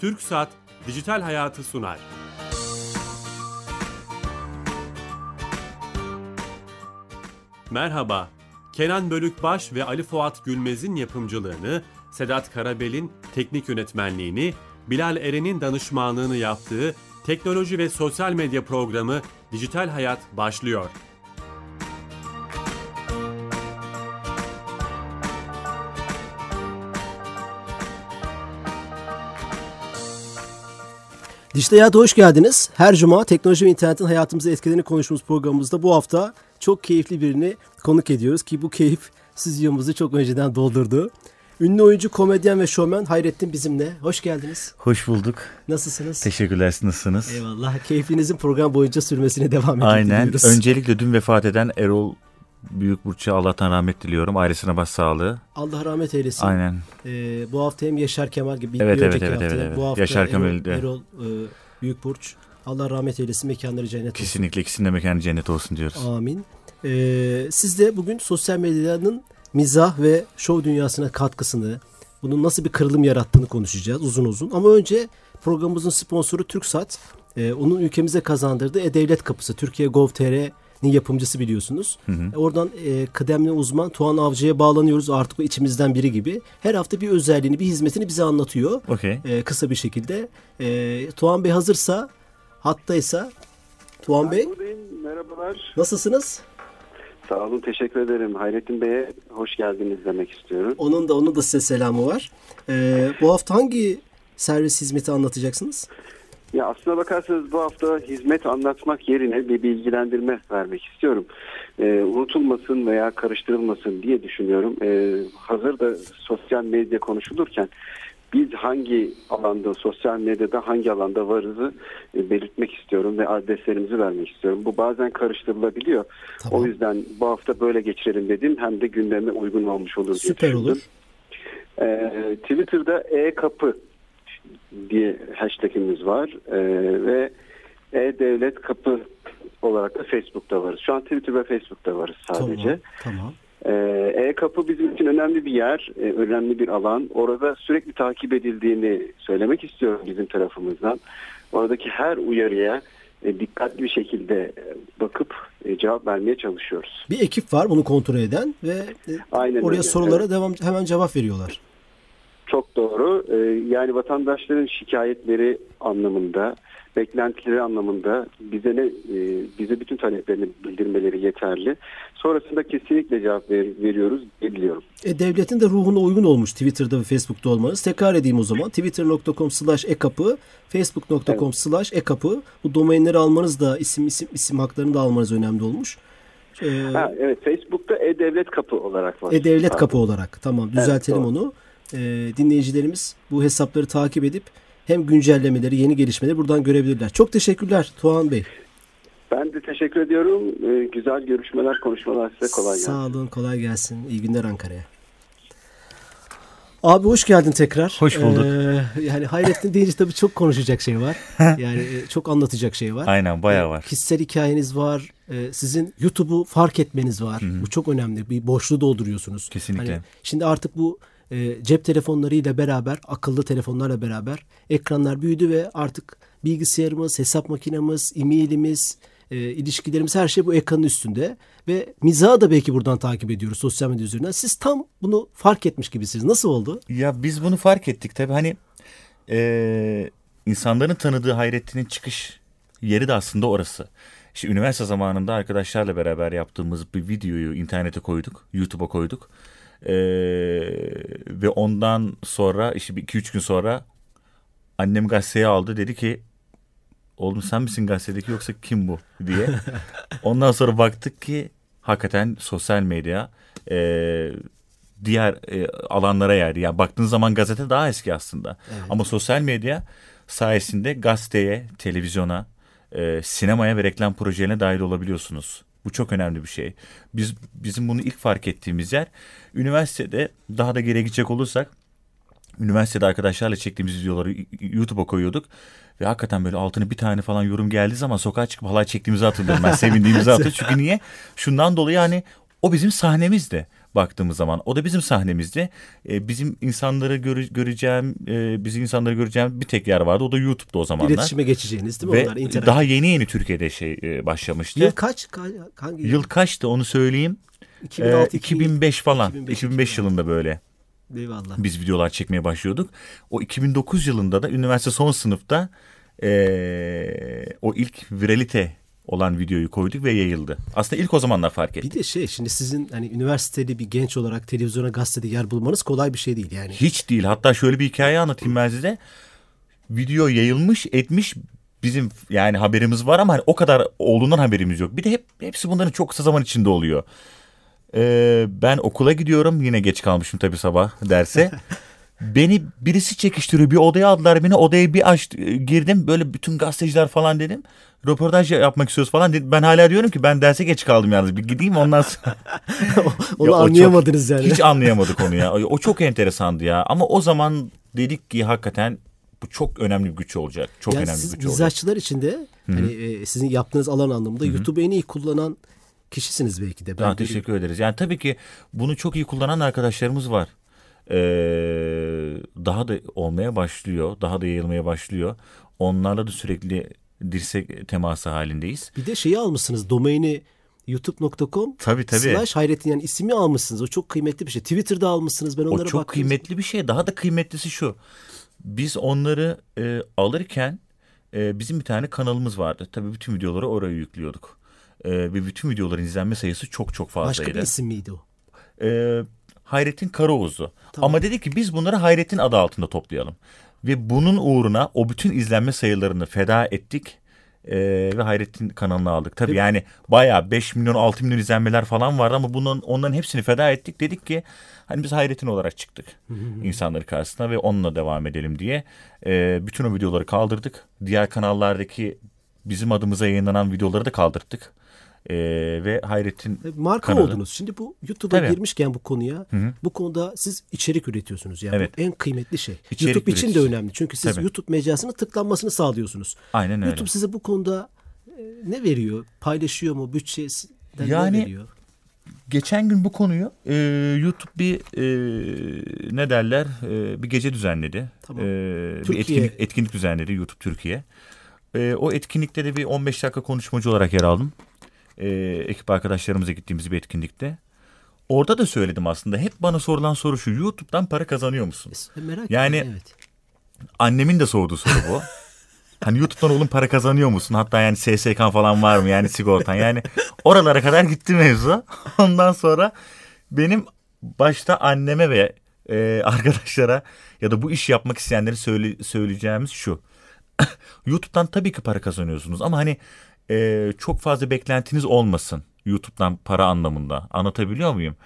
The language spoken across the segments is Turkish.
Türk Saat, Dijital Hayatı sunar. Merhaba, Kenan Bölükbaş ve Ali Fuat Gülmez'in yapımcılığını, Sedat Karabel'in teknik yönetmenliğini, Bilal Eren'in danışmanlığını yaptığı teknoloji ve sosyal medya programı Dijital Hayat başlıyor. Dijital Hayat'a hoş geldiniz. Her cuma teknoloji ve internetin hayatımızı etkilerini konuştuğumuz programımızda bu hafta çok keyifli birini konuk ediyoruz ki bu keyif stüdyomuzu çok önceden doldurdu. Ünlü oyuncu, komedyen ve şovmen Hayrettin bizimle. Hoş geldiniz. Hoş bulduk. Nasılsınız? Teşekkürler, nasılsınız? Eyvallah. Keyfinizin program boyunca sürmesine devam ediyoruz. Aynen. Öncelikle dün vefat eden Erol Büyük Burç'a Allah'tan rahmet diliyorum. Ailesine başsağlığı. Allah rahmet eylesin. Aynen. Ee, bu hafta hem Yaşar Kemal gibi. Evet evet evet, hafta, evet evet. Bu hafta Yaşar Kemal Erol, Erol e, Büyük Burç. Allah rahmet eylesin. Mekanları cennet olsun. Kesinlikle ikisinin de mekanı cennet olsun diyoruz. Amin. Ee, siz de bugün sosyal medyanın mizah ve şov dünyasına katkısını, bunun nasıl bir kırılım yarattığını konuşacağız uzun uzun. Ama önce programımızın sponsoru TürkSat. Ee, onun ülkemize kazandırdığı E-Devlet Kapısı, Türkiye Gov.tr ne yapımcısı biliyorsunuz. Hı hı. E, oradan e, kıdemli uzman Tuğan Avcı'ya bağlanıyoruz. Artık o içimizden biri gibi. Her hafta bir özelliğini, bir hizmetini bize anlatıyor. Okay. E, kısa bir şekilde. E, Tuğan Bey hazırsa, hattaysa. Tuğan Bey. Merhabalar. Nasılsınız? Sağ olun, teşekkür ederim. Hayrettin Bey'e hoş geldiniz demek istiyorum. Onun da onun da size selamı var. Ee, bu hafta hangi servis hizmeti anlatacaksınız? Ya aslına bakarsanız bu hafta hizmet anlatmak yerine bir bilgilendirme vermek istiyorum. Ee, unutulmasın veya karıştırılmasın diye düşünüyorum. Ee, hazır da sosyal medya konuşulurken biz hangi alanda, sosyal medyada hangi alanda varızı e, belirtmek istiyorum ve adreslerimizi vermek istiyorum. Bu bazen karıştırılabiliyor. Tamam. O yüzden bu hafta böyle geçirelim dedim. Hem de gündeme uygun olmuş olur Süper düşündüm. olur. Ee, Twitter'da e-kapı diye hashtagimiz var e, ve e-devlet kapı olarak da Facebook'ta varız. Şu an Twitter ve Facebook'ta varız sadece. Tamam. tamam. Ee, e-kapı bizim için önemli bir yer, e, önemli bir alan. Orada sürekli takip edildiğini söylemek istiyorum bizim tarafımızdan. Oradaki her uyarıya e, dikkatli bir şekilde bakıp e, cevap vermeye çalışıyoruz. Bir ekip var bunu kontrol eden ve Aynen oraya öyle. sorulara evet. devam hemen cevap veriyorlar. Çok doğru. Ee, yani vatandaşların şikayetleri anlamında, beklentileri anlamında bize ne e, bize bütün taleplerini bildirmeleri yeterli. Sonrasında kesinlikle cevap ver, veriyoruz, biliyorum E, devletin de ruhuna uygun olmuş Twitter'da ve Facebook'ta olmanız. Tekrar edeyim o zaman. Twitter.com slash ekapı, Facebook.com slash ekapı. Bu domainleri almanız da isim isim isim haklarını da almanız önemli olmuş. Ee, ha, evet Facebook'ta e-devlet kapı olarak var. E-devlet kapı olarak tamam düzeltelim evet, onu e, dinleyicilerimiz bu hesapları takip edip hem güncellemeleri, yeni gelişmeleri buradan görebilirler. Çok teşekkürler Tuğhan Bey. Ben de teşekkür ediyorum. Ee, güzel görüşmeler, konuşmalar size kolay gelsin. Sağ olun, kolay gelsin. İyi günler Ankara'ya. Abi hoş geldin tekrar. Hoş e, bulduk. Ee, yani Hayrettin deyince tabii çok konuşacak şey var. Yani e, çok anlatacak şey var. Aynen bayağı e, var. Kişisel hikayeniz var. Ee, sizin YouTube'u fark etmeniz var. Hı-hı. Bu çok önemli. Bir boşluğu dolduruyorsunuz. Kesinlikle. Hani şimdi artık bu e, cep telefonlarıyla beraber, akıllı telefonlarla beraber ekranlar büyüdü ve artık bilgisayarımız, hesap makinemiz, e-mailimiz, e, ilişkilerimiz her şey bu ekranın üstünde ve mizahı da belki buradan takip ediyoruz sosyal medya üzerinden. Siz tam bunu fark etmiş gibisiniz. Nasıl oldu? Ya biz bunu fark ettik tabii hani e, insanların tanıdığı Hayrettin'in çıkış yeri de aslında orası. İşte üniversite zamanında arkadaşlarla beraber yaptığımız bir videoyu internete koyduk, YouTube'a koyduk. Ee, ve ondan sonra işte iki üç gün sonra annem gazeteyi aldı dedi ki oğlum sen misin gazetedeki yoksa kim bu diye. Ondan sonra baktık ki hakikaten sosyal medya e, diğer e, alanlara yerdi. Yani baktığın zaman gazete daha eski aslında. Evet. Ama sosyal medya sayesinde gazeteye, televizyona, e, sinemaya ve reklam projelerine dahil olabiliyorsunuz. Bu çok önemli bir şey. Biz bizim bunu ilk fark ettiğimiz yer üniversitede daha da geriye gidecek olursak üniversitede arkadaşlarla çektiğimiz videoları YouTube'a koyuyorduk. Ve hakikaten böyle altını bir tane falan yorum geldiği zaman sokağa çıkıp halay çektiğimizi hatırlıyorum ben. Sevindiğimizi hatırlıyorum. Çünkü niye? Şundan dolayı hani o bizim sahnemizdi baktığımız zaman. O da bizim sahnemizde. E, bizim insanları göre, göreceğim, e, bizim insanları göreceğim bir tek yer vardı. O da YouTube'da o zamanlar. İletişime geçeceğiniz değil mi? Ve Onlar, internet. daha yeni yeni Türkiye'de şey e, başlamıştı. Yıl kaç? Hangi yıl? yıl kaçtı onu söyleyeyim. 2006, e, 2005 falan. 2005, 2005 yılında böyle. Eyvallah. Biz videolar çekmeye başlıyorduk. O 2009 yılında da üniversite son sınıfta e, o ilk viralite olan videoyu koyduk ve yayıldı. Aslında ilk o zamanlar fark ettim. Bir de şey şimdi sizin hani üniversitede bir genç olarak televizyona gazetede yer bulmanız kolay bir şey değil yani. Hiç değil. Hatta şöyle bir hikaye anlatayım ben size. Video yayılmış etmiş bizim yani haberimiz var ama hani o kadar olduğundan haberimiz yok. Bir de hep hepsi bunların çok kısa zaman içinde oluyor. Ee, ben okula gidiyorum yine geç kalmışım tabii sabah derse. Beni birisi çekiştiriyor bir odaya aldılar beni odaya bir aç e, girdim böyle bütün gazeteciler falan dedim. Röportaj yapmak istiyoruz falan dedim. Ben hala diyorum ki ben derse geç kaldım yalnız bir gideyim ondan sonra. Onu ya anlayamadınız çok, yani. Hiç anlayamadık onu ya. O çok enteresandı ya ama o zaman dedik ki hakikaten bu çok önemli bir güç olacak. Çok yani önemli bir güç olacak. Siz için de hani e, sizin yaptığınız alan anlamında YouTube'u en iyi kullanan kişisiniz belki de. Ben ha, teşekkür ederiz. Yani tabii ki bunu çok iyi kullanan arkadaşlarımız var e, daha da olmaya başlıyor, daha da yayılmaya başlıyor. Onlarla da sürekli dirsek teması halindeyiz. Bir de şeyi almışsınız domaini youtube.com tabii, tabii. slash hayretin yani ismi almışsınız. O çok kıymetli bir şey. Twitter'da almışsınız ben onlara baktım. O çok baktım. kıymetli bir şey. Daha da kıymetlisi şu. Biz onları e, alırken e, bizim bir tane kanalımız vardı. Tabii bütün videoları oraya yüklüyorduk. E, ve bütün videoların izlenme sayısı çok çok fazlaydı. Başka bir isim miydi o? E, Hayrettin Karaoğuz'du. Tamam. Ama dedi ki biz bunları Hayrettin adı altında toplayalım. Ve bunun uğruna o bütün izlenme sayılarını feda ettik ee, ve Hayrettin kanalına aldık. Tabii Değil yani baya 5 milyon 6 milyon izlenmeler falan vardı ama bunun onların hepsini feda ettik. Dedik ki hani biz Hayrettin olarak çıktık insanları karşısına ve onunla devam edelim diye. ee, bütün o videoları kaldırdık. Diğer kanallardaki bizim adımıza yayınlanan videoları da kaldırdık e, ve Hayrettin e, Marka kanalı. oldunuz. Şimdi bu YouTube'a Tabii. girmişken bu konuya Hı-hı. bu konuda siz içerik üretiyorsunuz. Yani evet. en kıymetli şey. İçerik YouTube üreticisi. için de önemli. Çünkü siz Tabii. YouTube mecrasının tıklanmasını sağlıyorsunuz. Aynen öyle. YouTube size bu konuda e, ne veriyor? Paylaşıyor mu? Bütçesinden yani, ne veriyor? geçen gün bu konuyu e, YouTube bir e, ne derler e, bir gece düzenledi. Tamam. E, bir etkinlik, etkinlik düzenledi YouTube Türkiye. E, o etkinlikte de bir 15 dakika konuşmacı olarak yer aldım e, ekip arkadaşlarımıza gittiğimiz bir etkinlikte. Orada da söyledim aslında. Hep bana sorulan soru şu. YouTube'dan para kazanıyor musun? E, merak yani ettim, evet. annemin de sorduğu soru bu. hani YouTube'dan oğlum para kazanıyor musun? Hatta yani SSK falan var mı? Yani sigortan. Yani oralara kadar gitti mevzu. Ondan sonra benim başta anneme ve e, arkadaşlara ya da bu iş yapmak isteyenlere söyle, söyleyeceğimiz şu. YouTube'dan tabii ki para kazanıyorsunuz ama hani e, çok fazla beklentiniz olmasın. YouTube'dan para anlamında anlatabiliyor muyum?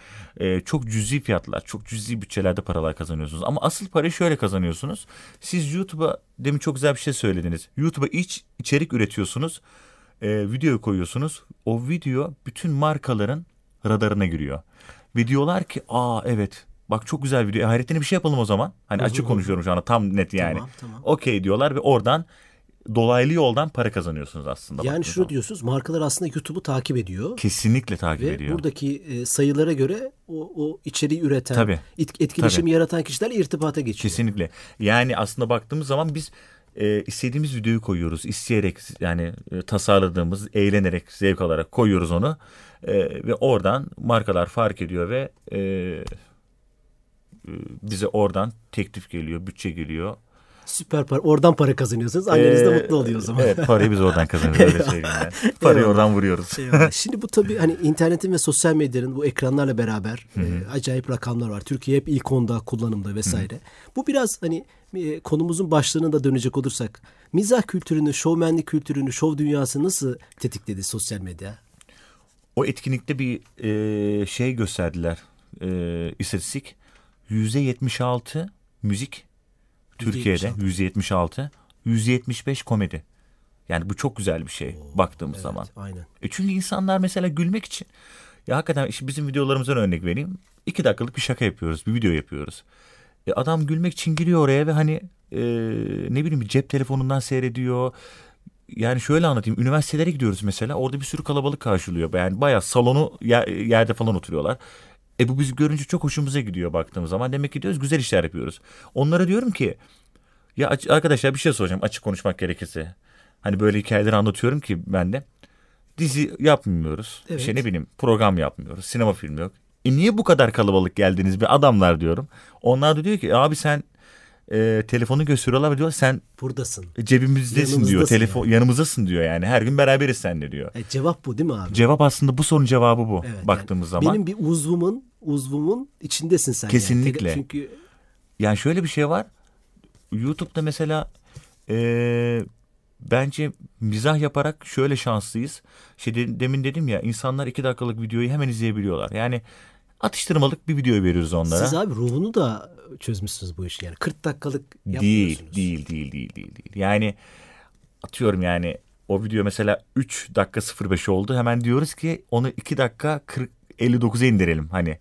Ee, çok cüzi fiyatlar, çok cüzi bütçelerde paralar kazanıyorsunuz. Ama asıl parayı şöyle kazanıyorsunuz. Siz YouTube'a demin çok güzel bir şey söylediniz. YouTube'a iç içerik üretiyorsunuz, e, video koyuyorsunuz. O video bütün markaların radarına giriyor. Ve diyorlar ki, aa evet bak çok güzel video. E, hayretine bir şey yapalım o zaman. Hani açık konuşuyorum şu anda tam net yani. Tamam, tamam. Okey diyorlar ve oradan dolaylı yoldan para kazanıyorsunuz aslında. Yani şunu zaman. diyorsunuz markalar aslında YouTube'u takip ediyor. Kesinlikle takip ve ediyor. Ve buradaki e, sayılara göre o, o içeriği üreten, tabii, etkileşim tabii. yaratan kişilerle irtibata geçiyor. Kesinlikle. Yani aslında baktığımız zaman biz e, istediğimiz videoyu koyuyoruz. isteyerek yani e, tasarladığımız, eğlenerek, zevk alarak koyuyoruz onu. E, ve oradan markalar fark ediyor ve e, e bize oradan teklif geliyor, bütçe geliyor Süper para. Oradan para kazanıyorsunuz. Anneniz ee, de mutlu oluyor o zaman. Evet parayı biz oradan kazanıyoruz öyle söyleyeyim yani. Parayı Eyvallah. oradan vuruyoruz. Eyvallah. Şimdi bu tabii hani internetin ve sosyal medyanın bu ekranlarla beraber e, acayip rakamlar var. Türkiye hep ilk onda kullanımda vesaire. Hı bu biraz hani e, konumuzun başlığına da dönecek olursak mizah kültürünü, şovmenlik kültürünü, şov dünyası nasıl tetikledi sosyal medya? O etkinlikte bir e, şey gösterdiler. E, istatistik. %76 müzik Türkiye'de 176. 175 komedi. Yani bu çok güzel bir şey Oo, baktığımız evet, zaman. Aynen. E çünkü insanlar mesela gülmek için ya hakikaten işte bizim videolarımızdan örnek vereyim. İki dakikalık bir şaka yapıyoruz, bir video yapıyoruz. E adam gülmek için giriyor oraya ve hani e, ne bileyim cep telefonundan seyrediyor. Yani şöyle anlatayım. Üniversitelere gidiyoruz mesela. Orada bir sürü kalabalık karşılıyor. Yani bayağı salonu yerde falan oturuyorlar. E bu biz görünce çok hoşumuza gidiyor baktığımız zaman. Demek ki diyoruz güzel işler yapıyoruz. Onlara diyorum ki ya arkadaşlar bir şey soracağım açık konuşmak gerekirse. Hani böyle hikayeleri anlatıyorum ki ben de. Dizi yapmıyoruz. Evet. Şey ne bileyim program yapmıyoruz. Sinema filmi yok. E niye bu kadar kalabalık geldiniz bir adamlar diyorum. Onlar da diyor ki abi sen e, telefonu gösteriyorlar ve diyor sen buradasın. Cebimizdesin diyor. Telefon yani. yanımızdasın diyor yani. Her gün beraberiz seninle diyor. E, cevap bu değil mi abi? Cevap aslında bu sorunun cevabı bu evet, baktığımız yani zaman. Benim bir uzvumun uzvumun içindesin sen. Kesinlikle. Yani. Çünkü yani şöyle bir şey var. YouTube'da mesela e, bence mizah yaparak şöyle şanslıyız. Şey de, demin dedim ya insanlar iki dakikalık videoyu hemen izleyebiliyorlar. Yani atıştırmalık bir video veriyoruz onlara. Siz abi ruhunu da çözmüşsünüz bu işi yani 40 dakikalık yapmıyorsunuz. Değil değil değil değil değil. değil. Yani atıyorum yani o video mesela 3 dakika 05 oldu hemen diyoruz ki onu 2 dakika 40, 59'a indirelim hani.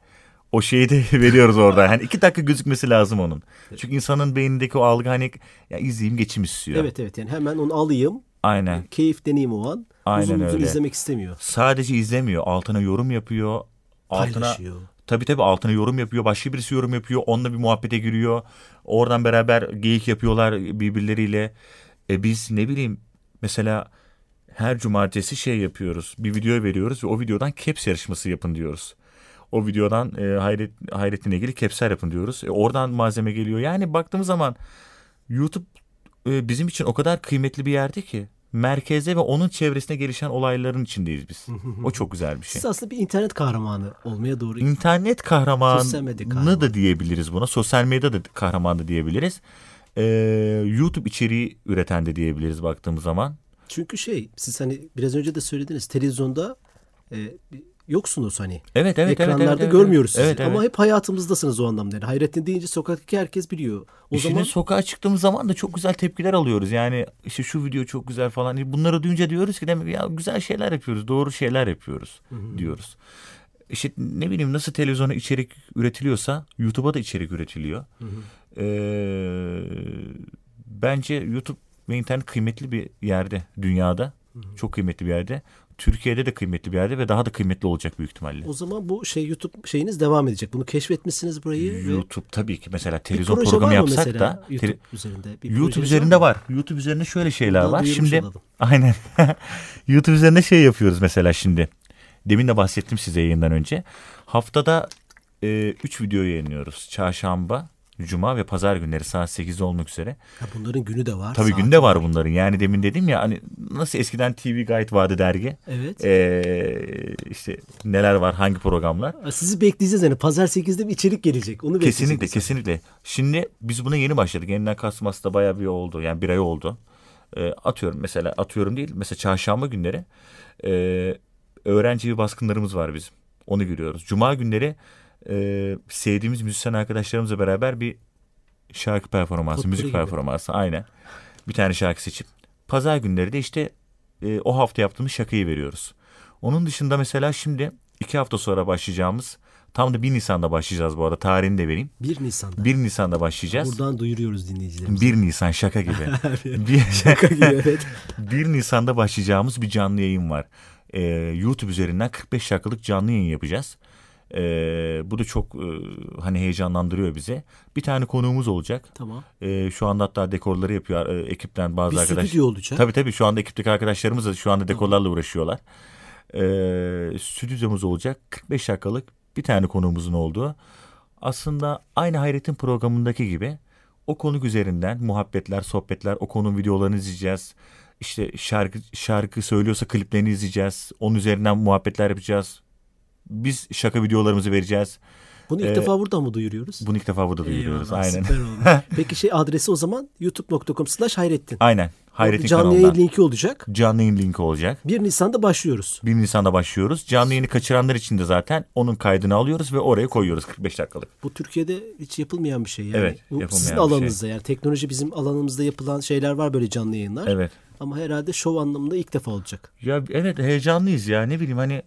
O şeyi de veriyoruz orada. Hani iki dakika gözükmesi lazım onun. Çünkü insanın beynindeki o algı hani ya izleyeyim geçim istiyor. Evet evet yani hemen onu alayım. Aynen. Keyif deneyim o an. Aynen uzun öyle. uzun izlemek istemiyor. Sadece izlemiyor. Altına yorum yapıyor altına Paylaşıyor. Tabii tabii altına yorum yapıyor. Başka birisi yorum yapıyor. Onunla bir muhabbete giriyor. Oradan beraber geyik yapıyorlar birbirleriyle. E biz ne bileyim mesela her cumartesi şey yapıyoruz. Bir video veriyoruz ve o videodan caps yarışması yapın diyoruz. O videodan e, Hayret, Hayrettin'e ilgili capsler yapın diyoruz. E, oradan malzeme geliyor. Yani baktığımız zaman YouTube e, bizim için o kadar kıymetli bir yerde ki merkeze ve onun çevresine gelişen olayların içindeyiz biz. o çok güzel bir şey. Siz aslında bir internet kahramanı olmaya doğru. İnternet kahramanı kahraman. da diyebiliriz buna. Sosyal medya da kahramanı da diyebiliriz. Ee, YouTube içeriği üreten de diyebiliriz baktığımız zaman. Çünkü şey siz hani biraz önce de söylediniz televizyonda e, yoksunuz hani. Evet evet. Ekranlarda evet, evet, görmüyoruz evet, sizi. Evet, Ama hep hayatımızdasınız o anlamda. Yani Hayrettin deyince sokaktaki herkes biliyor. O e Şimdi zaman... sokağa çıktığımız zaman da çok güzel tepkiler alıyoruz. Yani işte şu video çok güzel falan. Bunları duyunca diyoruz ki demek ya güzel şeyler yapıyoruz. Doğru şeyler yapıyoruz Hı-hı. diyoruz. İşte ne bileyim nasıl televizyona içerik üretiliyorsa YouTube'a da içerik üretiliyor. Ee, bence YouTube ve internet kıymetli bir yerde dünyada. Çok kıymetli bir yerde. Türkiye'de de kıymetli bir yerde ve daha da kıymetli olacak büyük ihtimalle. O zaman bu şey YouTube şeyiniz devam edecek. Bunu keşfetmişsiniz burayı. YouTube ve... tabii ki mesela televizyon bir programı yapsak mesela, da YouTube te... üzerinde bir YouTube üzerinde var. var. YouTube üzerinde şöyle şeyler Bundan var. Şimdi olalım. aynen. YouTube üzerinde şey yapıyoruz mesela şimdi. Demin de bahsettim size yayından önce. Haftada 3 e, üç video yayınlıyoruz. Çarşamba, Cuma ve pazar günleri saat 8'de olmak üzere. Ya bunların günü de var. Tabii saat günü de var bunların. Yani demin dedim ya hani nasıl eskiden TV Guide vardı dergi. Evet. Ee, işte neler var, hangi programlar. Sizi bekleyeceğiz yani pazar 8'de bir içerik gelecek. Onu bekleyeceğiz. Kesinlikle, kesinlikle. Şimdi biz buna yeni başladık. Yeniden kastım aslında bayağı bir oldu. Yani bir ay oldu. Ee, atıyorum mesela atıyorum değil. Mesela çarşamba günleri e, öğrenci baskınlarımız var bizim. Onu görüyoruz. Cuma günleri e, sevdiğimiz müzisyen arkadaşlarımızla beraber bir şarkı performansı, Kutlu müzik gibi. performansı aynen. Bir tane şarkı seçip pazar günleri de işte e, o hafta yaptığımız şakayı veriyoruz. Onun dışında mesela şimdi iki hafta sonra başlayacağımız tam da 1 Nisan'da başlayacağız bu arada tarihini de vereyim. 1 Nisan'da. 1 Nisan'da başlayacağız. Buradan duyuruyoruz dinleyicilerimize. 1 Nisan şaka gibi. bir, şaka gibi evet. 1 Nisan'da başlayacağımız bir canlı yayın var. Ee, YouTube üzerinden 45 şarkılık canlı yayın yapacağız. E, bu da çok e, hani heyecanlandırıyor bizi. Bir tane konuğumuz olacak. Tamam. E, şu anda hatta dekorları yapıyor e, ekipten bazı bir arkadaş. Bir stüdyo olacak. Tabii tabii şu anda ekipteki arkadaşlarımız da şu anda dekorlarla tamam. uğraşıyorlar. E, stüdyomuz olacak. 45 dakikalık bir tane konuğumuzun olduğu. Aslında aynı Hayret'in programındaki gibi o konuk üzerinden muhabbetler, sohbetler, o konunun videolarını izleyeceğiz. İşte şarkı şarkı söylüyorsa kliplerini izleyeceğiz. Onun üzerinden muhabbetler yapacağız biz şaka videolarımızı vereceğiz. Bunu ilk ee, defa burada mı duyuruyoruz? Bunu ilk defa burada Eyvallah, duyuruyoruz. Aynen. Peki şey adresi o zaman youtube.com slash hayrettin. Aynen. Hayrettin canlı kanalından. yayın linki olacak. Canlı yayın linki olacak. 1 Nisan'da başlıyoruz. 1 Nisan'da başlıyoruz. Canlı yayını kaçıranlar için de zaten onun kaydını alıyoruz ve oraya koyuyoruz 45 dakikalık. Bu Türkiye'de hiç yapılmayan bir şey yani. Evet, Bu sizin şey. alanınızda şey. yani teknoloji bizim alanımızda yapılan şeyler var böyle canlı yayınlar. Evet. Ama herhalde şov anlamında ilk defa olacak. Ya evet heyecanlıyız ya ne bileyim hani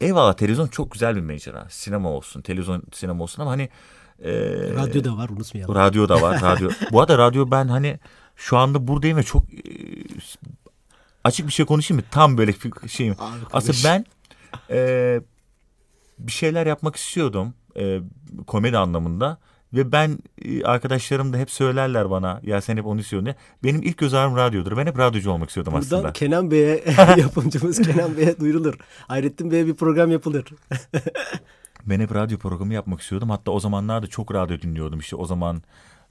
eyvallah televizyon çok güzel bir mecra. Sinema olsun, televizyon sinema olsun ama hani e, radyo da var unutmayalım. Radyo da var, radyo. Bu arada radyo ben hani şu anda buradayım ve çok e, açık bir şey konuşayım mı? Tam böyle şeyim. Abi, Aslında konuş. ben e, bir şeyler yapmak istiyordum. E, komedi anlamında. Ve ben e, arkadaşlarım da hep söylerler bana ya sen hep onu istiyorsun diye. Benim ilk göz ağrım radyodur. Ben hep radyocu olmak istiyordum Buradan aslında. Buradan Kenan Bey'e yapımcımız Kenan Bey'e duyurulur. Hayrettin Bey'e bir program yapılır. ben hep radyo programı yapmak istiyordum. Hatta o zamanlarda çok radyo dinliyordum. İşte o zaman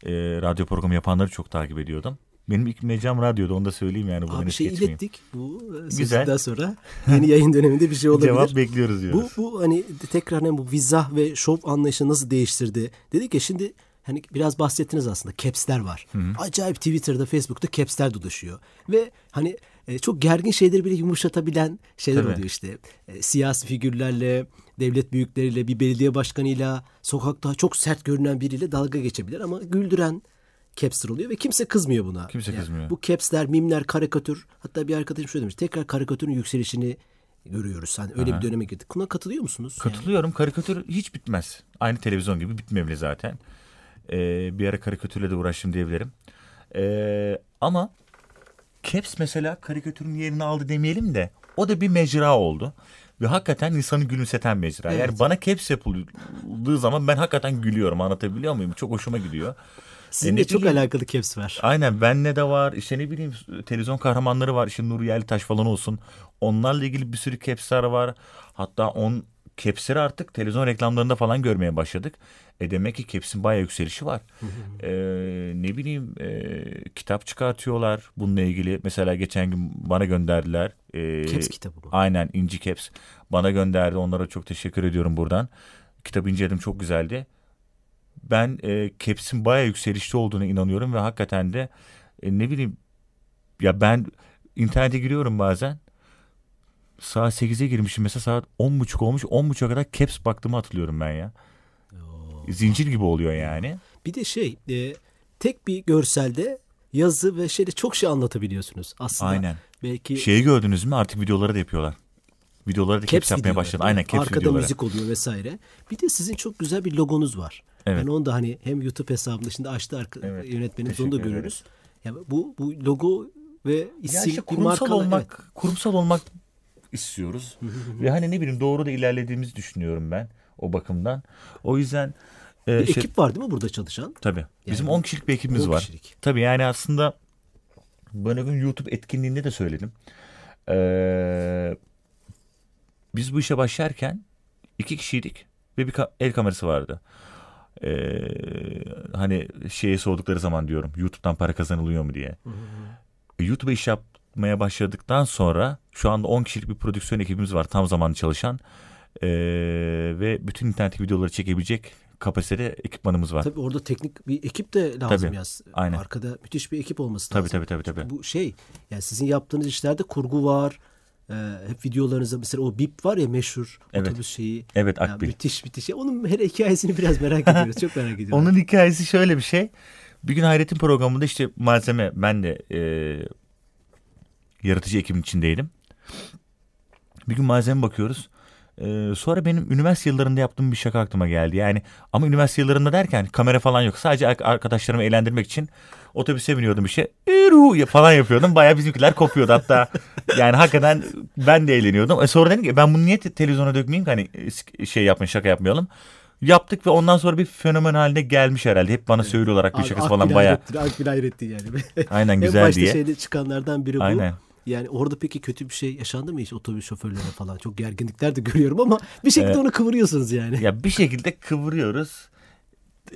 e, radyo programı yapanları çok takip ediyordum. Benim ilk mecram radyoda onu da söyleyeyim yani. Abi şey ilettik bu e, Güzel. sonra yeni yayın döneminde bir şey olabilir. Cevap bekliyoruz diyoruz. Bu, bu hani tekrar hani bu vizah ve şov anlayışı nasıl değiştirdi? Dedik ya şimdi hani biraz bahsettiniz aslında caps'ler var. Hı hı. Acayip Twitter'da, Facebook'ta caps'ler dolaşıyor. Ve hani e, çok gergin şeyleri bile yumuşatabilen şeyler Tabii. oluyor işte. E, siyasi figürlerle, devlet büyükleriyle, bir belediye başkanıyla, sokakta çok sert görünen biriyle dalga geçebilir ama güldüren caps'ler oluyor ve kimse kızmıyor buna. Kimse yani kızmıyor. Bu caps'ler, mimler, karikatür. Hatta bir arkadaşım şöyle demiş. Tekrar karikatürün yükselişini görüyoruz. Hani öyle Aha. bir döneme girdik. Buna katılıyor musunuz? Katılıyorum. Yani. Karikatür hiç bitmez. Aynı televizyon gibi bitmemeli zaten. Ee, bir ara karikatürle de uğraştım diyebilirim. Ee, ama Caps mesela karikatürün yerini aldı demeyelim de o da bir mecra oldu. Ve hakikaten insanı gülümseten mecra. Evet. Yani bana caps yapıldığı zaman ben hakikaten gülüyorum anlatabiliyor muyum? Çok hoşuma gidiyor. Sizinle e çok alakalı caps var. Aynen benle de var. İşte ne bileyim televizyon kahramanları var. İşte Nuri Yeltaş falan olsun. Onlarla ilgili bir sürü capsler var. Hatta on kepsleri artık televizyon reklamlarında falan görmeye başladık. E demek ki kepsin bayağı yükselişi var. e, ne bileyim e, kitap çıkartıyorlar bununla ilgili. Mesela geçen gün bana gönderdiler. E, caps kitabı bu. Aynen İnci keps Bana gönderdi. Onlara çok teşekkür ediyorum buradan. Kitabı inceledim çok güzeldi ben e, Caps'in bayağı yükselişte olduğuna inanıyorum ve hakikaten de e, ne bileyim ya ben internete giriyorum bazen saat 8'e girmişim mesela saat 10.30 olmuş 10.30'a kadar Caps baktığımı hatırlıyorum ben ya. Zincir gibi oluyor yani. Bir de şey e, tek bir görselde yazı ve şeyde çok şey anlatabiliyorsunuz aslında. Aynen. Belki şeyi gördünüz mü artık videolara da yapıyorlar. Videolara da caps, caps yapmaya başladı. Aynen caps Arkada videoları. müzik oluyor vesaire. Bir de sizin çok güzel bir logonuz var. Evet. Ben onu da hani hem YouTube hesabında şimdi açtı arka, evet. yönetmenimiz onu da görürüz. Ya yani bu bu logo ve isim ya işte kurumsal markalı, olmak evet. kurumsal olmak istiyoruz. ve hani ne bileyim doğru da ilerlediğimizi düşünüyorum ben o bakımdan. O yüzden e, bir şey, ekip var değil mi burada çalışan? Tabii. Yani, Bizim 10 kişilik bir ekibimiz 10 kişilik. var. Tabii yani aslında ben o gün YouTube etkinliğinde de söyledim. Ee, biz bu işe başlarken iki kişiydik ve bir ka- el kamerası vardı e, hani şeye sordukları zaman diyorum YouTube'dan para kazanılıyor mu diye. Hı-hı. E, YouTube'a iş yapmaya başladıktan sonra şu anda 10 kişilik bir prodüksiyon ekibimiz var tam zamanlı çalışan e, ve bütün internet videoları çekebilecek kapasitede ekipmanımız var. Tabii orada teknik bir ekip de lazım tabii, ya. Aynen. Arkada müthiş bir ekip olması tabii, lazım. Tabii tabii tabii. Bu şey yani sizin yaptığınız işlerde kurgu var, ee, hep videolarınızda mesela o bip var ya meşhur evet. otobüs şeyi. Evet Akbil. Yani müthiş müthiş. Onun her hikayesini biraz merak ediyoruz. Çok merak ediyoruz. Onun hikayesi şöyle bir şey. Bir gün Hayret'in programında işte malzeme ben de e, yaratıcı ekibin içindeydim. Bir gün malzeme bakıyoruz. Ee, sonra benim üniversite yıllarında yaptığım bir şaka aklıma geldi. Yani ama üniversite yıllarında derken kamera falan yok. Sadece arkadaşlarımı eğlendirmek için otobüse biniyordum bir şey. Iru falan yapıyordum. Bayağı bizimkiler kopuyordu hatta. Yani hakikaten ben de eğleniyordum. E sonra dedim ki ben bunu niye televizyona dökmeyeyim ki hani şey yapın şaka yapmayalım yaptık ve ondan sonra bir fenomen haline gelmiş herhalde. Hep bana evet. olarak bir şakası falan bayağı. Akbil hayretti yani. Aynen güzel en başta diye. şeyde çıkanlardan biri bu. Aynen. Yani orada peki kötü bir şey yaşandı mı hiç otobüs şoförlerine falan? Çok gerginlikler de görüyorum ama bir şekilde evet. onu kıvırıyorsunuz yani. Ya bir şekilde kıvırıyoruz.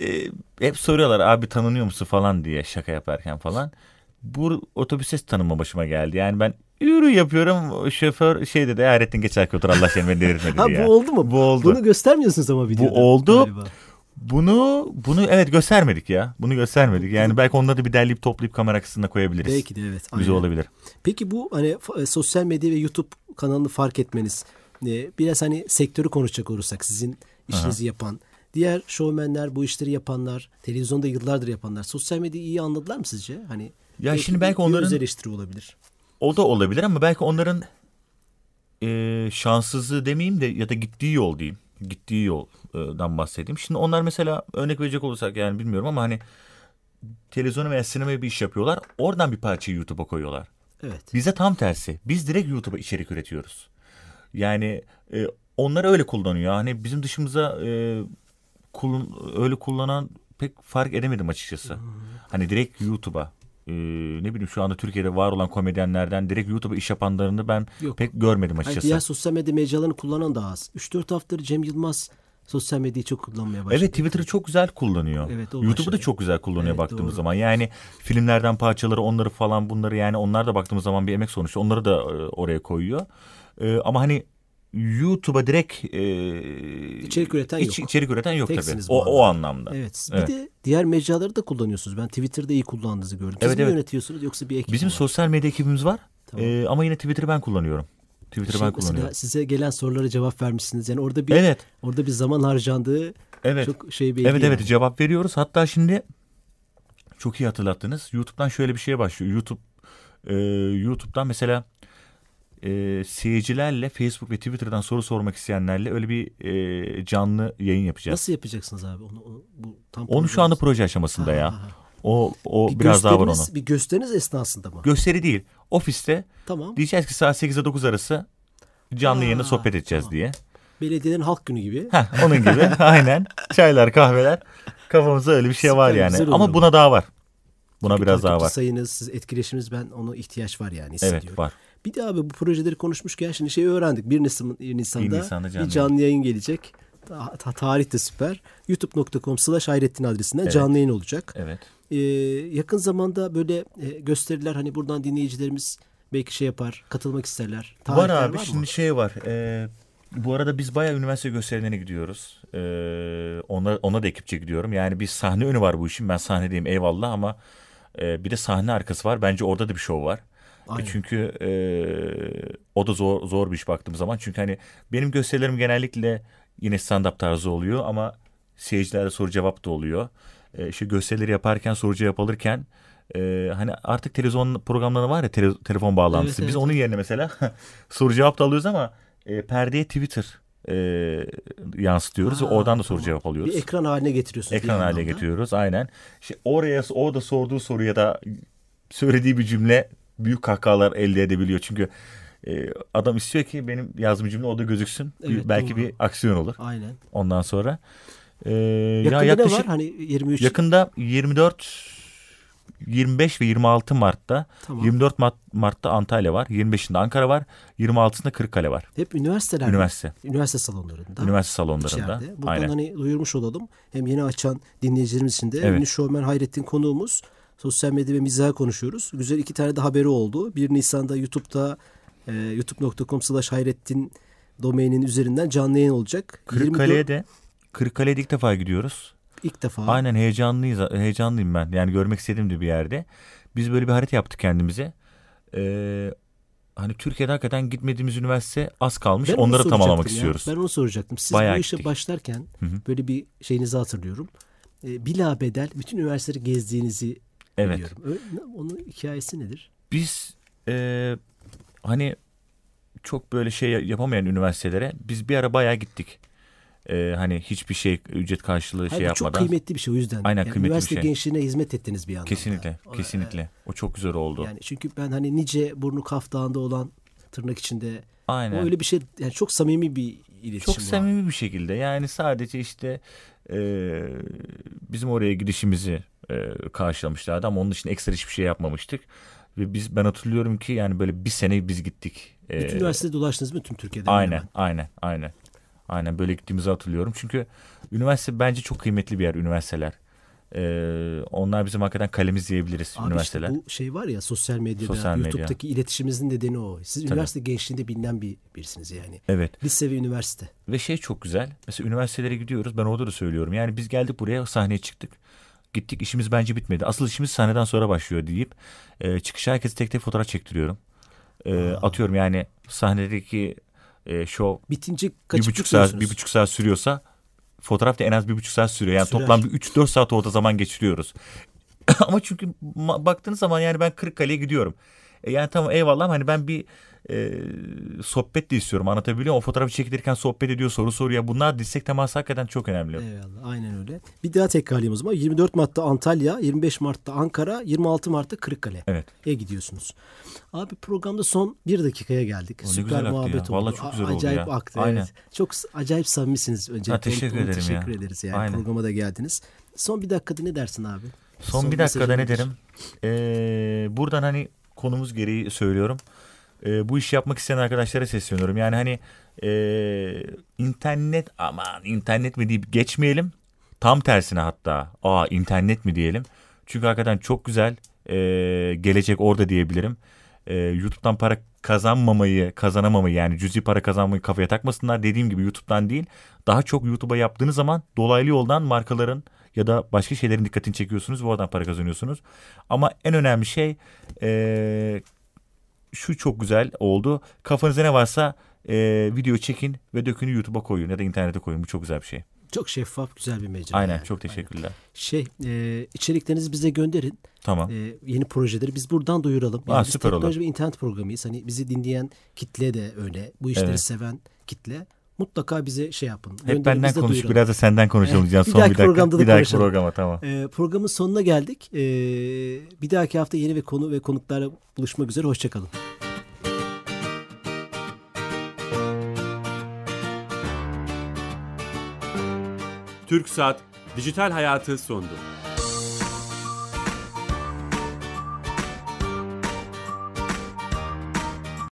Ee, hep soruyorlar abi tanınıyor musun falan diye şaka yaparken falan. Bu otobüs ses tanıma başıma geldi. Yani ben yürü yapıyorum. Şoför şey dedi Hayrettin geçer kötü Allah seni beni delirtmedi ha, Bu oldu mu? Bu oldu. Bunu göstermiyorsunuz ama videoda. Bu oldu. Galiba. Bunu bunu evet göstermedik ya. Bunu göstermedik. Yani belki onları da bir derleyip toplayıp kamera arkasına koyabiliriz. Belki de evet. Güzel aynen. olabilir. Peki bu hani e, sosyal medya ve YouTube kanalını fark etmeniz e, biraz hani sektörü konuşacak olursak sizin işinizi Aha. yapan diğer şovmenler bu işleri yapanlar televizyonda yıllardır yapanlar sosyal medyayı iyi anladılar mı sizce? Hani ya belki şimdi belki onların eleştiri olabilir. O da olabilir ama belki onların e, şanssızlığı demeyeyim de ya da gittiği yol diyeyim gittiği yoldan bahsedeyim. Şimdi onlar mesela örnek verecek olursak yani bilmiyorum ama hani televizyona veya sinemaya bir iş yapıyorlar. Oradan bir parçayı YouTube'a koyuyorlar. Evet. Bize tam tersi. Biz direkt YouTube'a içerik üretiyoruz. Yani e, onlar öyle kullanıyor. Hani bizim dışımıza e, kullan, öyle kullanan pek fark edemedim açıkçası. Hmm. Hani direkt YouTube'a e, ne bileyim şu anda Türkiye'de var olan komedyenlerden direkt YouTube'a iş yapanlarını ben Yok. pek görmedim açıkçası. Yani diğer sosyal medya mecralarını kullanan da az. 3-4 haftadır Cem Yılmaz sosyal medyayı çok kullanmaya başladı. Evet Twitter'ı çok güzel kullanıyor. Evet, YouTube'u da çok güzel kullanıyor evet, baktığımız doğru. zaman. Yani filmlerden parçaları onları falan bunları yani onlar da baktığımız zaman bir emek sonuçta onları da e, oraya koyuyor. Ee, ama hani YouTube'a direkt e, içerik üreten iç, yok. İçerik üreten yok Teksiniz tabii. O, anlamda. o anlamda. Evet. Bir evet. de diğer mecraları da kullanıyorsunuz. Ben Twitter'da iyi kullandığınızı gördüm. Siz evet, mi evet. yönetiyorsunuz yoksa bir ekip Bizim var? sosyal medya ekibimiz var. Tamam. E, ama yine Twitter'ı ben kullanıyorum. Twitter'ı ben kullanıyorum. Size gelen sorulara cevap vermişsiniz. Yani orada bir evet. orada bir zaman harcandığı evet. çok şey belli. Evet yani. evet cevap veriyoruz. Hatta şimdi çok iyi hatırlattınız. YouTube'dan şöyle bir şeye başlıyor. YouTube e, YouTube'dan mesela e, seyircilerle Facebook ve Twitter'dan soru sormak isteyenlerle öyle bir e, canlı yayın yapacağız. Nasıl yapacaksınız abi? Onu, onu, bu tam onu şu anda proje aşamasında ha, ya. Ha, O, o bir biraz daha var onun. Bir gösteriniz esnasında mı? Gösteri değil. Ofiste tamam. diyeceğiz ki saat 8'e 9 arası canlı ha, yayında sohbet edeceğiz tamam. diye. Belediyenin halk günü gibi. Heh, onun gibi aynen. Çaylar kahveler kafamızda öyle bir şey var yani. Ama buna daha var. Buna Çünkü biraz daha var. Sayınız, siz etkileşiminiz ben onu ihtiyaç var yani hissediyorum. Evet var. Bir de abi bu projeleri konuşmuşken şimdi şey öğrendik. 1 Nisan'da, 1 Nisan'da canlı bir canlı yayın gelecek. Ta, ta, tarih de süper. youtube.com slash Hayrettin adresinden evet. canlı yayın olacak. Evet. Ee, yakın zamanda böyle e, gösteriler hani buradan dinleyicilerimiz belki şey yapar, katılmak isterler. Tarihler var abi var şimdi şey var. E, bu arada biz bayağı üniversite gösterilerine gidiyoruz. E, ona, ona da ekipçe gidiyorum. Yani bir sahne önü var bu işin. Ben sahnedeyim eyvallah ama e, bir de sahne arkası var. Bence orada da bir şov var. E, aynen. çünkü e, o da zor zor bir iş baktığım zaman. Çünkü hani benim gösterilerim genellikle yine stand-up tarzı oluyor ama seyircilerle soru cevap da oluyor. E, işte gösterileri yaparken soru cevap alırken e, hani artık televizyon programları var ya tele, telefon bağlantısı. Evet, Biz evet. onun yerine mesela soru cevap da alıyoruz ama e, perdeye Twitter e, yansıtıyoruz Aa, ve oradan da soru tamam. cevap alıyoruz. Bir ekran haline getiriyorsunuz. Ekran haline getiriyoruz aynen. İşte oraya orada sorduğu soruya da söylediği bir cümle büyük kahkahalar elde edebiliyor. Çünkü e, adam istiyor ki benim yazdığım cümle orada gözüksün. Evet, Belki doğru. bir aksiyon olur. Aynen. Ondan sonra. E, yakında ya yaklaşık, ne var? Hani 23. Yakında 24 25 ve 26 Mart'ta tamam. 24 Mart, Mart'ta Antalya var. 25'inde Ankara var. 26'sında Kırıkkale var. Hep üniversiteler. Üniversite. Üniversite salonlarında. Üniversite salonlarında. İçeride. Buradan Aynen. hani duyurmuş olalım. Hem yeni açan dinleyicilerimiz için de evet. ünlü şovmen Hayrettin konuğumuz sosyal medya ve mizah konuşuyoruz. Güzel iki tane de haberi oldu. 1 Nisan'da YouTube'da e, youtube.com slash hayrettin domainin üzerinden canlı yayın olacak. Kırıkkale'ye de Kırıkkale'de ilk defa gidiyoruz. İlk defa. Aynen heyecanlıyız, heyecanlıyım ben. Yani görmek istediğim de bir yerde. Biz böyle bir harita yaptık kendimize. Ee, hani Türkiye'de hakikaten gitmediğimiz üniversite az kalmış. Ben Onları tamamlamak ya. istiyoruz. Ben onu soracaktım. Siz Bayağı bu işe gittik. başlarken Hı-hı. böyle bir şeyinizi hatırlıyorum. Ee, bila bedel bütün üniversiteleri gezdiğinizi Evet. Biliyorum. Onun hikayesi nedir? Biz e, hani çok böyle şey yapamayan üniversitelere biz bir ara bayağı gittik. E, hani hiçbir şey ücret karşılığı Hayır, şey yapmadan. Çok kıymetli bir şey o yüzden. Aynen yani kıymetli üniversite bir şey. Üniversite gençliğine hizmet ettiniz bir anlamda. Kesinlikle, o, kesinlikle. E, o çok güzel oldu. Yani çünkü ben hani nice burnu kaftağında olan tırnak içinde Aynen. O öyle bir şey yani çok samimi bir iletişim. Çok samimi bir şekilde yani sadece işte e, bizim oraya girişimizi e, karşılamışlardı ama onun için ekstra hiçbir şey yapmamıştık. Ve biz ben hatırlıyorum ki yani böyle bir sene biz gittik. E, Bütün üniversitede dolaştınız mı tüm Türkiye'de? Aynen, aynen, aynen. Aynen böyle gittiğimizi hatırlıyorum. Çünkü üniversite bence çok kıymetli bir yer üniversiteler. Ee, onlar bizim hakikaten kalemiz diyebiliriz Abi üniversiteler. Işte bu şey var ya sosyal medyada, sosyal medya. YouTube'daki iletişimimizin nedeni o. Siz Tabii. üniversite gençliğinde bilinen bir birisiniz yani. Evet. Lise ve üniversite. Ve şey çok güzel. Mesela üniversitelere gidiyoruz. Ben orada da söylüyorum. Yani biz geldik buraya sahneye çıktık gittik işimiz bence bitmedi. Asıl işimiz sahneden sonra başlıyor deyip e, çıkışa herkesi tek tek fotoğraf çektiriyorum. E, atıyorum yani sahnedeki e, show bitince bir buçuk saat bir buçuk saat sürüyorsa fotoğraf da en az bir buçuk saat sürüyor. Yani Sürer. toplam bir üç dört saat orada zaman geçiriyoruz. Ama çünkü baktığınız zaman yani ben Kırıkkale'ye gidiyorum. E, yani tamam eyvallah hani ben bir e, sohbet de istiyorum. Anlatabiliyor muyum? O fotoğrafı çekilirken sohbet ediyor, soru soruyor. Bunlar dirsek teması hakikaten çok önemli. Eyvallah, aynen öyle. Bir daha tekrarlayayım o zaman. 24 Mart'ta Antalya, 25 Mart'ta Ankara, 26 Mart'ta Kırıkkale. Evet. E gidiyorsunuz. Abi programda son bir dakikaya geldik. O Süper muhabbet oldu. Valla çok güzel oldu acayip ya. aktı. Aynen. Evet. Çok acayip samimisiniz önce. Ha, teşekkür ederim Teşekkür ya. ederiz yani Aynen. programa da geldiniz. Son bir dakikada ne dersin abi? Son, Son bir dakikada ne derim? Ee, buradan hani konumuz gereği söylüyorum e, bu işi yapmak isteyen arkadaşlara sesleniyorum. Yani hani e, internet aman internet mi deyip geçmeyelim. Tam tersine hatta aa internet mi diyelim. Çünkü hakikaten çok güzel e, gelecek orada diyebilirim. E, YouTube'dan para kazanmamayı, kazanamamayı yani cüzi para kazanmayı kafaya takmasınlar. Dediğim gibi YouTube'dan değil. Daha çok YouTube'a yaptığınız zaman dolaylı yoldan markaların ya da başka şeylerin dikkatini çekiyorsunuz ve oradan para kazanıyorsunuz. Ama en önemli şey e, şu çok güzel oldu. Kafanızda ne varsa e, video çekin ve dökünü YouTube'a koyun ya da internete koyun. Bu çok güzel bir şey. Çok şeffaf, güzel bir mecra. Aynen, yani. çok teşekkürler. Aynen. Şey, e, içeriklerinizi bize gönderin. Tamam. E, yeni projeleri biz buradan duyuralım. Yani Aa, süper teknoloji olur. ve internet programıyız. Hani bizi dinleyen kitle de öyle. Bu işleri evet. seven kitle mutlaka bize şey yapın. Hep benden konuşup duyuralım. biraz da senden konuşalım. Eh, Can. Son bir dakika. Programda da bir dahaki konuşalım. programa tamam. Ee, programın sonuna geldik. Ee, bir dahaki hafta yeni ve konu ve konuklarla buluşmak üzere. Hoşçakalın. Türk Saat Dijital Hayatı sondu.